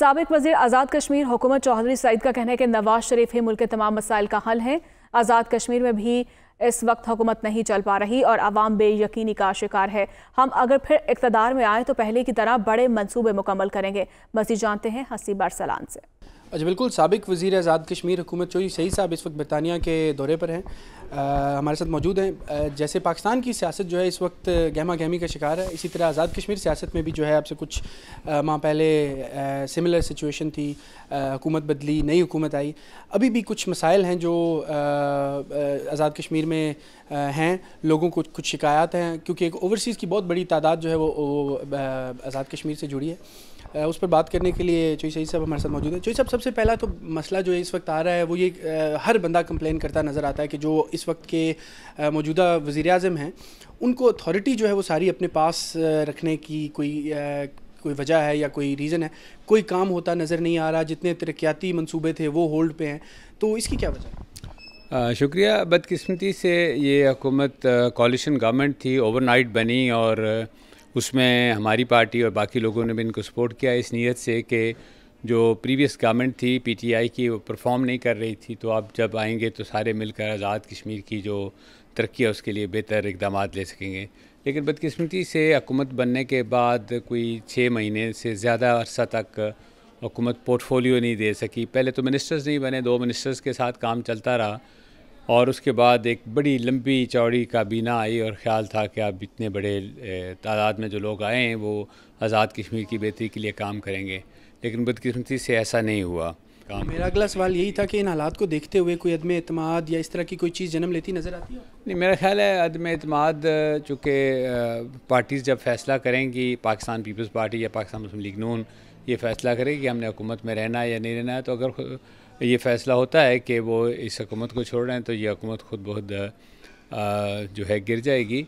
सबक वजीर आज़ाद कश्मीर हुकूमत चौधरी सईद का कहना है कि नवाज शरीफ ही मुल्क के तमाम मसाइल का हल है आज़ाद कश्मीर में भी इस वक्त हुकूमत नहीं चल पा रही और आवाम बेयकनी का शिकार है हम अगर फिर इकतदार में आए तो पहले की तरह बड़े मनसूबे मुकम्मल करेंगे मजीद जानते हैं हसीब अरसलान से अच्छा बिल्कुल सबक वज़ी आज़ाद कश्मीर हुकूमत चौधरी सही साहब इस वक्त बरतानिया के दौरे पर हैं हमारे साथ मौजूद हैं जैसे पाकिस्तान की सियासत जो है इस वक्त गहमा गहमी का शिकार है इसी तरह आज़ाद कश्मीर सियासत में भी जो है आपसे कुछ माह पहले सिमिलर सिचुएशन थी हुकूमत बदली नई हुकूमत आई अभी भी कुछ मसाइल हैं जो आज़ाद कश्मीर में हैं लोगों को कुछ शिकायत हैं क्योंकि एक ओवरसीज़ की बहुत बड़ी तादाद जो है वो आज़ाद कश्मीर से जुड़ी है उस पर बात करने के लिए चोई सही साहब हमारे साथ मौजूद हैं चोई साहब सबसे पहला तो मसला जो इस वक्त आ रहा है वो ये हर बंदा कंप्लेन करता नज़र आता है कि जो इस वक्त के मौजूदा वज़ी अजम हैं उनको अथॉरिटी जो है वो सारी अपने पास रखने की कोई कोई वजह है या कोई रीज़न है कोई काम होता नज़र नहीं आ रहा जितने तरक्याती मनसूबे थे वो होल्ड पे हैं तो इसकी क्या वजह शुक्रिया बदकस्मती से ये हुकूमत कॉलिशन गवर्नमेंट थी ओवरनाइट बनी और उसमें हमारी पार्टी और बाकी लोगों ने भी इनको सपोर्ट किया इस नीयत से कि जो प्रीवियस गवर्नमेंट थी पीटीआई की वो परफॉर्म नहीं कर रही थी तो आप जब आएंगे तो सारे मिलकर आज़ाद कश्मीर की जो तरक्की है उसके लिए बेहतर इकदाम ले सकेंगे लेकिन बदकस्मती से हकूमत बनने के बाद कोई छः महीने से ज़्यादा अरसा तक हुकूमत पोर्टफोलियो नहीं दे सकी पहले तो मिनिस्टर्स नहीं बने दो मिनिस्टर्स के साथ काम चलता रहा और उसके बाद एक बड़ी लंबी चौड़ी काबीना आई और ख़्याल था कि आप इतने बड़े तादाद में जो लोग आए हैं वो आज़ाद कश्मीर की बेहतरी के लिए काम करेंगे लेकिन बदकिस्मती से ऐसा नहीं हुआ मेरा अगला सवाल यही था कि इन हालात को देखते हुए कोई अदम अतमाद या इस तरह की कोई चीज़ जन्म लेती नज़र आती है नहीं मेरा ख्याल है अदम अतमाद चूँकि पार्टीज़ जब फैसला करेंगी पाकिस्तान पीपल्स पार्टी या पाकिस्तान मुस्लिम लीग नून ये फ़ैसला करेगी कि हमने हुकूमत में रहना है या नहीं रहना है तो अगर ये फ़ैसला होता है कि वो इस हकूमत को छोड़ रहे हैं तो ये हकूमत खुद बहुत जो है गिर जाएगी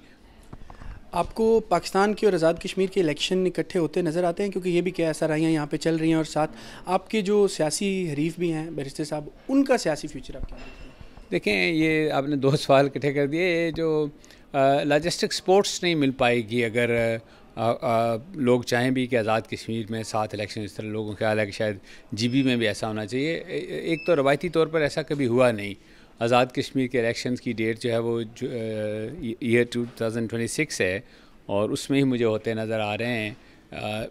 आपको पाकिस्तान की और आज़ाद कश्मीर के इलेक्शन इकट्ठे होते नज़र आते हैं क्योंकि ये भी क्या असराइयाँ यहाँ पे चल रही हैं और साथ आपके जो सियासी हरीफ भी हैं बैरिस्टर साहब उनका सियासी फ्यूचर आप देखें ये आपने दो सवाल इकट्ठे कर दिए ये जो लॉजिस्टिक स्पोर्ट्स नहीं मिल पाएगी अगर आ, आ, लोग चाहें भी कि आज़ाद कश्मीर में सात इलेक्शन इस तरह लोगों का ख्याल है कि शायद जीबी में भी ऐसा होना चाहिए एक तो रवायती तौर पर ऐसा कभी हुआ नहीं आज़ाद कश्मीर के इलेक्शंस की डेट जो है वो ईयर 2026 है और उसमें ही मुझे होते नज़र आ रहे हैं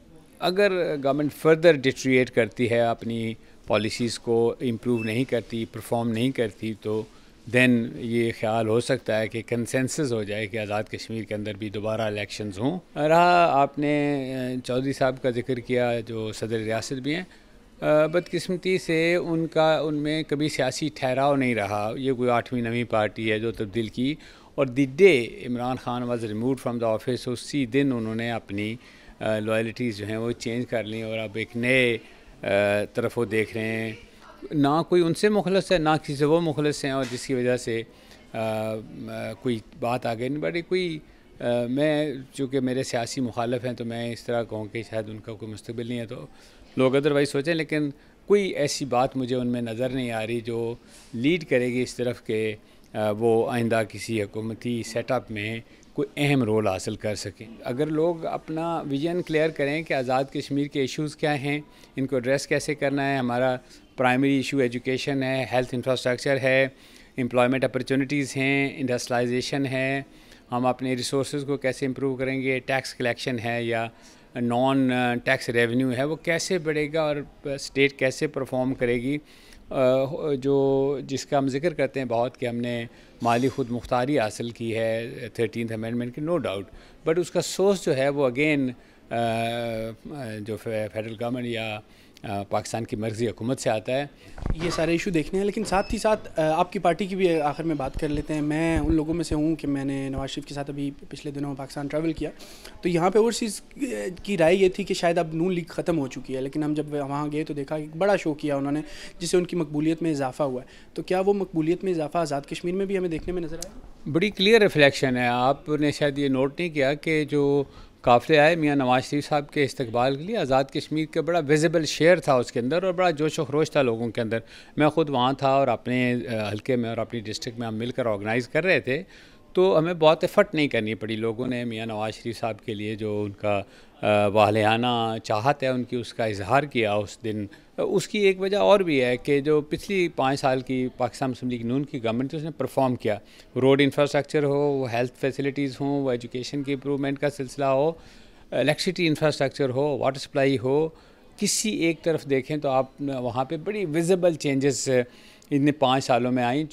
अगर गवर्नमेंट फर्दर डिट्रिएट करती है अपनी पॉलिसीज़ को इम्प्रूव नहीं करती परफॉर्म नहीं करती तो दैन ये ख्याल हो सकता है कि कंसेंसस हो जाए कि आज़ाद कश्मीर के अंदर भी दोबारा इलेक्शंस हों रहा आपने चौधरी साहब का जिक्र किया जो सदर रियासत भी हैं बदकस्मती से उनका उनमें कभी सियासी ठहराव नहीं रहा ये कोई आठवीं नवीं पार्टी है जो तब्दील की और the day Imran Khan was remove from the office उसी दिन उन्होंने अपनी लॉयल्टीज़ जो हैं वो चेंज कर ली और अब एक नए तरफ वो देख रहे हैं ना कोई उनसे मुखलस है ना किसी से वो मुखलस हैं और जिसकी वजह से आ, आ, कोई बात आ गई बड़ी कोई मैं चूँकि मेरे सियासी मुखालफ हैं तो मैं इस तरह कहूँ कि शायद उनका कोई मुस्तबिल नहीं है तो लोग अदरवाइज सोचें लेकिन कोई ऐसी बात मुझे उनमें नज़र नहीं आ रही जो लीड करेगी इस तरफ के वो आइंदा किसी हकूमती सेटअप में कोई अहम रोल हासिल कर सकें अगर लोग अपना विजन क्लियर करें कि आज़ाद कश्मीर के इश्यूज़ क्या हैं इनको एड्रेस कैसे करना है हमारा प्राइमरी इशू एजुकेशन है हेल्थ इंफ्रास्ट्रक्चर है एम्प्लॉयमेंट अपॉर्चुनिटीज़ हैं इंडस्ट्रलाइजेशन है हम अपने रिसोर्स को कैसे इम्प्रूव करेंगे टैक्स कलेक्शन है या नॉन टैक्स रेवेन्यू है वो कैसे बढ़ेगा और स्टेट uh, कैसे परफॉर्म करेगी uh, जो जिसका हम जिक्र करते हैं बहुत कि हमने माली खुद मुख्तारी हासिल की है थर्टीन अमेंडमेंट की नो डाउट बट उसका सोर्स जो है वो अगेन uh, जो फेडरल गवर्नमेंट या पाकिस्तान की मर्जी हुकूमत से आता है ये सारे इशू देखने हैं लेकिन साथ ही साथ आपकी पार्टी की भी आखिर में बात कर लेते हैं मैं उन लोगों में से हूँ कि मैंने नवाज शरीफ के साथ अभी पिछले दिनों पाकिस्तान ट्रैवल किया तो यहाँ पे ओवरसीज़ की राय ये थी कि शायद अब नून लीग ख़त्म हो चुकी है लेकिन हम जब वहाँ गए तो देखा एक बड़ा शो किया उन्होंने जिससे उनकी मकबूलीत में इजाफा हुआ है तो क्या वो मकबूलीत में इजाफा आज़ाद कश्मीर में भी हमें देखने में नज़र आया बड़ी क्लियर रिफ्लेक्शन है आपने शायद ये नोट नहीं किया कि जो काफ़ले आए मियाँ नवाज शरीफ साहब के इस्तबाल के लिए आज़ाद कश्मीर का बड़ा विजिबल शेयर था उसके अंदर और बड़ा जोश व खरोश था लोगों के अंदर मैं ख़ुद वहाँ था और अपने हलके में और अपनी डिस्ट्रिक्ट में हम मिलकर ऑर्गेनाइज़ कर रहे थे तो हमें बहुत एफ़र्ट नहीं करनी पड़ी लोगों ने मियाँ नवाज शरीफ साहब के लिए जो उनका वालहाना चाहत है उनकी उसका इजहार किया उस दिन उसकी एक वजह और भी है कि जो पिछली पाँच साल की पाकिस्तान मुस्लिम लीग नून की गवर्नमेंट थी उसने परफॉर्म किया रोड इंफ्रास्ट्रक्चर हो वो हेल्थ फैसिलिटीज़ हों वो एजुकेशन की इम्प्रूवमेंट का सिलसिला हो इलेक्ट्रिसिटी इंफ्रास्ट्रक्चर हो वाटर सप्लाई हो किसी एक तरफ देखें तो आप वहाँ पर बड़ी विजिबल चेंजेस इन पाँच सालों में आई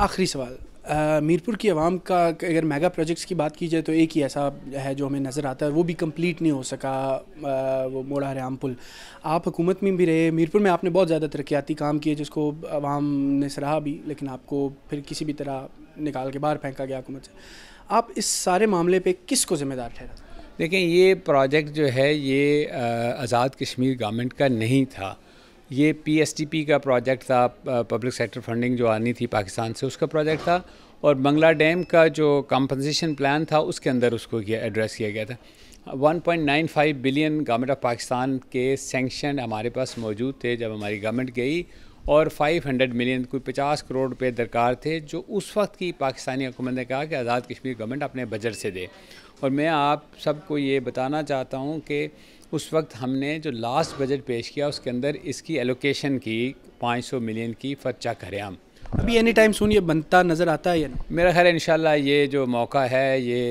आखिरी सवाल मीरपुर की आवाम का अगर मेगा प्रोजेक्ट्स की बात की जाए तो एक ही ऐसा है जो हमें नज़र आता है वो भी कंप्लीट नहीं हो सका आ, वो मोड़ा हरियाम पुल आप हुकूमत में भी रहे मीरपुर में आपने बहुत ज़्यादा तरक्याती काम किए जिसको आवाम ने सराहा भी लेकिन आपको फिर किसी भी तरह निकाल के बाहर फेंका गया हुकूमत से आप इस सारे मामले पर किस को ज़िम्मेदार ठहरा देखें ये प्रोजेक्ट जो है ये आज़ाद कश्मीर गवर्नमेंट का नहीं था ये पी का प्रोजेक्ट था पब्लिक सेक्टर फंडिंग जो आनी थी पाकिस्तान से उसका प्रोजेक्ट था और बंगला डैम का जो कंपनसेशन प्लान था उसके अंदर उसको किया एड्रेस किया गया था 1.95 बिलियन गवर्नमेंट ऑफ पाकिस्तान के सेंक्शन हमारे पास मौजूद थे जब हमारी गवर्नमेंट गई और 500 मिलियन कोई 50 करोड़ रुपये दरकार थे जो उस वक्त की पाकिस्तानी हुकूमत ने कहा कि आज़ाद कश्मीर गवर्नमेंट अपने बजट से दे और मैं आप सबको ये बताना चाहता हूँ कि उस वक्त हमने जो लास्ट बजट पेश किया उसके अंदर इसकी एलोकेशन की 500 मिलियन की फर्चा करें अभी एनी टाइम सुन ये बनता नज़र आता है या नहीं मेरा ख्याल इन ये जो मौका है ये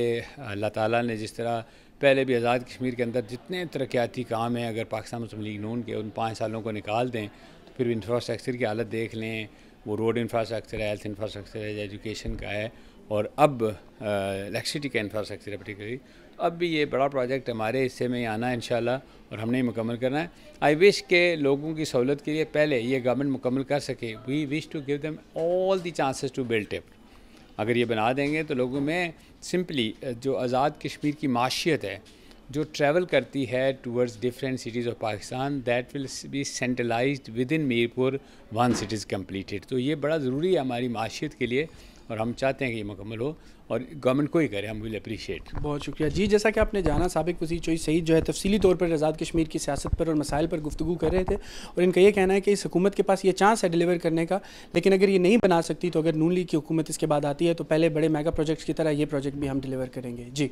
अल्लाह ताला ने जिस तरह पहले भी आज़ाद कश्मीर के अंदर जितने तरक्याती काम हैं अगर पाकिस्तान मुस्लिम लीग नून के उन पाँच सालों को निकाल दें तो फिर इंफ्रास्ट्रक्चर की हालत देख लें वो रोड इंफ्रास्ट्रक्चर है हेल्थ इंफ्रास्ट्रक्चर है एजुकेशन का है और अब इलेक्ट्रिसिटी का इंफ्रास्ट्रक्चर है पर्टिकुलरली अब भी ये बड़ा प्रोजेक्ट हमारे हिस्से में ही आना है इन और हमने ही मुकम्मल करना है आई विश के लोगों की सहूलत के लिए पहले ये गवर्नमेंट मुकम्मल कर सके we wish to give them all the chances to built it अगर ये बना देंगे तो लोगों में सिंपली जो आज़ाद कश्मीर की माशियत है जो ट्रैवल करती है towards different cities of Pakistan that will be centralize within Mirpur one cities completed तो ये बड़ा ज़रूरी है हमारी माशियत के लिए और हम चाहते हैं कि ये मुकम्मल हो और गवर्नमेंट को ही करें हम विल अप्रीशिएट बहुत शुक्रिया जी जैसा कि आपने जाना सबक वजी चोई सईद जो है तफसली तौर पर आज़ाद कश्मीर की सियासत पर और मसाइल पर गुफ्तु कर रहे थे और इनका यह कहना है कि इस हुकूमत के पास ये चांस है डिलीवर करने का लेकिन अगर ये नहीं बना सकती तो अगर नून लीग की हुकूमत इसके बाद आती है तो पहले बड़े मेगा प्रोजेक्ट्स की तरह ये प्रोजेक्ट भी हम डिलीवर करेंगे जी